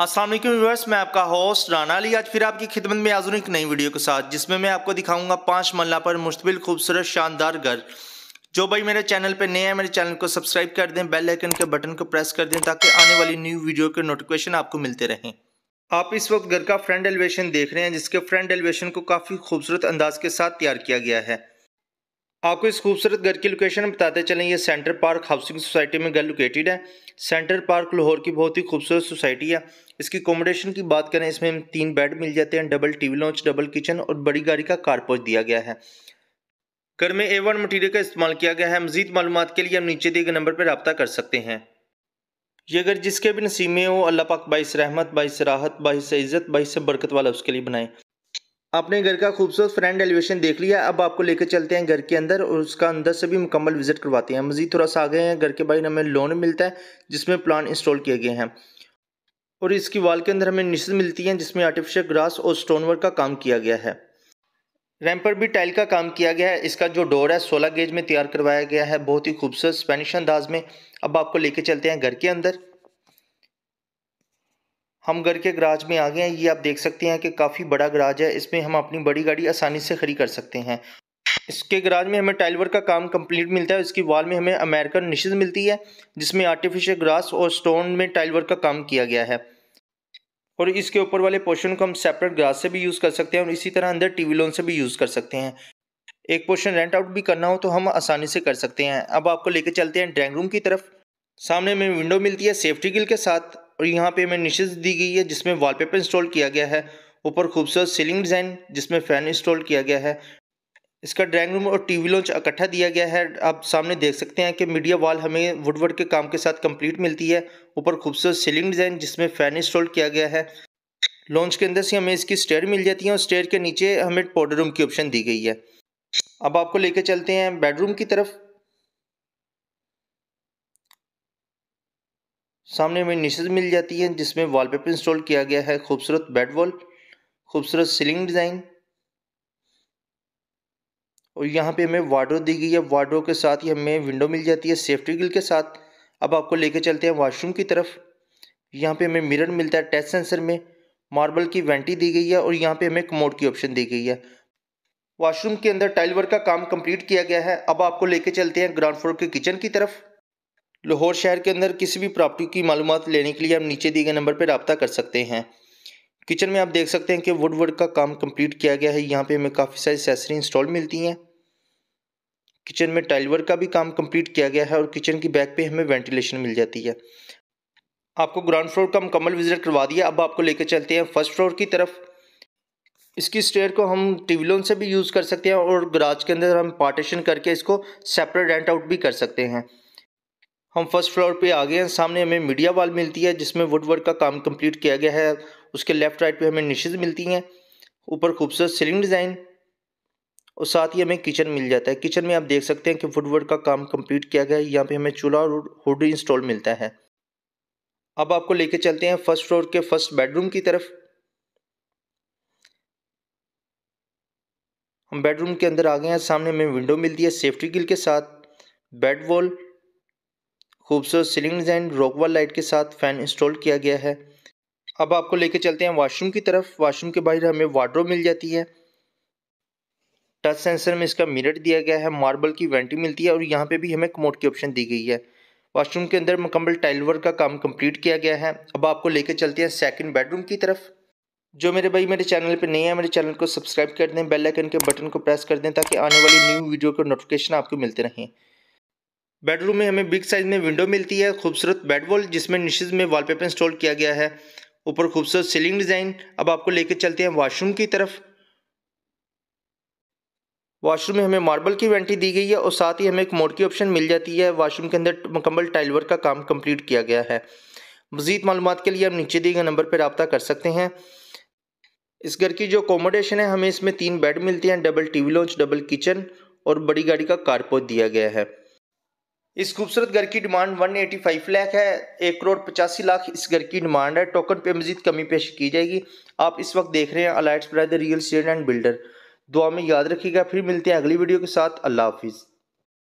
असलम वालेकुम मैं आपका होस्ट राना अली आज फिर आपकी खिदमत में हाजिर एक नई वीडियो के साथ जिसमें मैं आपको दिखाऊंगा पाँच मल्ला पर मुश्तबिल खूबसूरत शानदार घर जो भाई मेरे चैनल पे नए हैं मेरे चैनल को सब्सक्राइब कर दें बेल आइकन के बटन को प्रेस कर दें ताकि आने वाली न्यू वीडियो के नोटिफिकेशन आपको मिलते रहें आप इस वक्त घर का फ्रंट एलिवेशन देख रहे हैं जिसके फ्रंट एलिवेशन को काफ़ी खूबसूरत अंदाज के साथ तैयार किया गया है आपको इस खूबसूरत घर की लोकेशन बताते चलें ये सेंटर पार्क हाउसिंग सोसाइटी में घर लोकेटेड है सेंटर पार्क लाहौर की बहुत ही खूबसूरत सोसाइटी है इसकी अकोमोडेशन की बात करें इसमें तीन बेड मिल जाते हैं double TV lounge double kitchen और बड़ी गाड़ी का कारपोच दिया गया है घर में ए वन मटीरियल का इस्तेमाल किया गया है मजीद मालूम के लिए हम नीचे दिए गए नंबर पर रबता कर सकते हैं ये अगर जिसके भी नसीब हो अल्लाह पाक बाईस रहमत बाईस राहत बाईस इज़्ज़त बाईस बरकत वाला उसके लिए बनाए आपने घर का खूबसूरत फ्रंट एलिवेशन देख लिया अब आपको लेकर चलते हैं घर के अंदर और उसका अंदर से भी मुकम्मल विजिट करवाते हैं मजीद थोड़ा सा आ गए हैं घर के बाहर हमें लोन मिलता है जिसमें प्लान इंस्टॉल किए गए हैं और इसकी वाल के अंदर हमें निश्चित मिलती है जिसमें आर्टिफिशियल ग्रास और स्टोन वर्क का काम किया गया है रैम पर भी टाइल का काम किया गया है इसका जो डोर है सोलह गेज में तैयार करवाया गया है बहुत ही खूबसूरत स्पेनिश अंदाज में अब आपको लेके चलते हैं घर के अंदर हम घर के गराज में आ गए हैं ये आप देख सकते हैं कि काफ़ी बड़ा गराज है इसमें हम अपनी बड़ी गाड़ी आसानी से खड़ी कर सकते हैं इसके गराज में हमें टाइल वर्क का काम कंप्लीट मिलता है इसकी वाल में हमें अमेरिकन निशेज मिलती है जिसमें आर्टिफिशियल ग्रास और स्टोन में टाइल वर्क का काम किया गया है और इसके ऊपर वाले पोर्शन को हम सेपरेट ग्रास से भी यूज़ कर सकते हैं और इसी तरह अंदर टी लोन से भी यूज़ कर सकते हैं एक पोर्शन रेंट आउट भी करना हो तो हम आसानी से कर सकते हैं अब आपको लेकर चलते हैं ड्राइंग रूम की तरफ सामने में विंडो मिलती है सेफ्टी गिल के साथ और यहाँ पे हमें निशेज दी गई है जिसमें वॉलपेपर इंस्टॉल किया गया है ऊपर खूबसूरत सीलिंग डिज़ाइन जिसमें फ़ैन इंस्टॉल किया गया है इसका ड्राइंग रूम और टीवी लॉन्च इकट्ठा दिया गया है आप सामने देख सकते हैं कि मीडिया वॉल हमें वुडवर्ड के काम के साथ कंप्लीट मिलती है ऊपर खूबसूरत सीलिंग डिज़ाइन जिसमें फ़ैन इंस्टॉल किया गया है लॉन्च के अंदर से हमें इसकी स्टेयर मिल जाती है और स्टेयर के नीचे हमें पाउडर रूम की ऑप्शन दी गई है अब आपको लेके चलते हैं बेडरूम की तरफ सामने हमें निशेज मिल जाती है जिसमें वॉलपेपर इंस्टॉल किया गया है खूबसूरत बेड वॉल खूबसूरत सीलिंग डिज़ाइन और यहाँ पे हमें वार्डो दी गई है वार्डो के साथ ही हमें विंडो मिल जाती है सेफ्टी ग्रिल के साथ अब आपको लेके चलते हैं वॉशरूम की तरफ यहाँ पे हमें मिरर मिलता है टेस्ट सेंसर में मार्बल की वेंटी दी गई है और यहाँ पे हमें कमोड की ऑप्शन दी गई है वॉशरूम के अंदर टाइल वर्क का काम कंप्लीट किया गया है अब आपको लेके चलते हैं ग्राउंड फ्लोर के किचन की तरफ लाहौर शहर के अंदर किसी भी प्रॉपर्टी की मालूम लेने के लिए आप नीचे दिए गए नंबर पर रबता कर सकते हैं किचन में आप देख सकते हैं कि वुड वर्क का काम कंप्लीट किया गया है यहाँ पे हमें काफ़ी सारी सेसरी इंस्टॉल मिलती हैं किचन में टाइल वर्क का भी काम कंप्लीट किया गया है और किचन की बैक पे हमें वेंटिलेशन मिल जाती है आपको ग्राउंड फ्लोर का मुकम्मल विजिट करवा दिया अब आपको लेकर चलते हैं फर्स्ट फ्लोर की तरफ इसकी स्टेयर को हम टिविलोन से भी यूज़ कर सकते हैं और गराज के अंदर हम पार्टीशन करके इसको सेपरेट रेंट आउट भी कर सकते हैं हम फर्स्ट फ्लोर पे आ गए हैं सामने हमें मीडिया वाल मिलती है जिसमें वुड वर्क का काम कंप्लीट किया गया है उसके लेफ्ट राइट पे हमें निशेज मिलती हैं ऊपर खूबसूरत सीलिंग डिज़ाइन और साथ ही हमें किचन मिल जाता है किचन में आप देख सकते हैं कि वुड वर्क का काम कंप्लीट किया गया है यहाँ पे हमें चूल्हा और हुड इंस्टॉल मिलता है अब आपको लेके चलते हैं फर्स्ट फ्लोर के फर्स्ट बेडरूम की तरफ हम बेडरूम के अंदर आ गए हैं सामने हमें विंडो मिलती है सेफ्टी गिल के साथ बेड वॉल खूबसूरत सीलिंग डिजाइन रॉकवॉल लाइट के साथ फ़ैन इंस्टॉल किया गया है अब आपको लेके चलते हैं वाशरूम की तरफ वाशरूम के बाहर हमें वार्ड्रोब मिल जाती है टच सेंसर में इसका मिरर दिया गया है मार्बल की वेंटी मिलती है और यहाँ पे भी हमें कमोट की ऑप्शन दी गई है वाशरूम के अंदर मुकम्मल टाइल वर्क का काम कंप्लीट किया गया है अब आपको लेके चलते हैं सेकंड बेडरूम की तरफ जो मेरे भाई मेरे चैनल पे नए हैं मेरे चैनल को सब्सक्राइब कर दें बेल आइकन के बटन को प्रेस कर दें ताकि आने वाली न्यू वीडियो के नोटिफिकेशन आपको मिलते रहें बेडरूम में हमें बिग साइज में विंडो मिलती है खूबसूरत बेड वॉल जिसमें निशेज में वॉलपेपर इंस्टॉल किया गया है ऊपर खूबसूरत सीलिंग डिज़ाइन अब आपको लेकर चलते हैं वाशरूम की तरफ वाशरूम में हमें मार्बल की वेंटी दी गई है और साथ ही हमें एक मोड की ऑप्शन मिल जाती है वाशरूम के अंदर मुकम्मल वर्क का काम कंप्लीट किया गया है मज़ीद मालूम के लिए आप नीचे दिए गए नंबर पर रबता कर सकते हैं इस घर की जो अकोमोडेशन है हमें इसमें तीन बेड मिलते हैं double TV lounge double kitchen और बड़ी गाड़ी का कारपोट दिया गया है इस खूबसूरत घर की डिमांड 185 लाख है एक करोड़ पचासी लाख इस घर की डिमांड है टोकन पे मजीद कमी पेश की जाएगी आप इस वक्त देख रहे हैं अलाइट्स ब्राइदर रियल स्टेट एंड बिल्डर दुआ में याद रखिएगा फिर मिलते हैं अगली वीडियो के साथ अल्लाह हाफिज़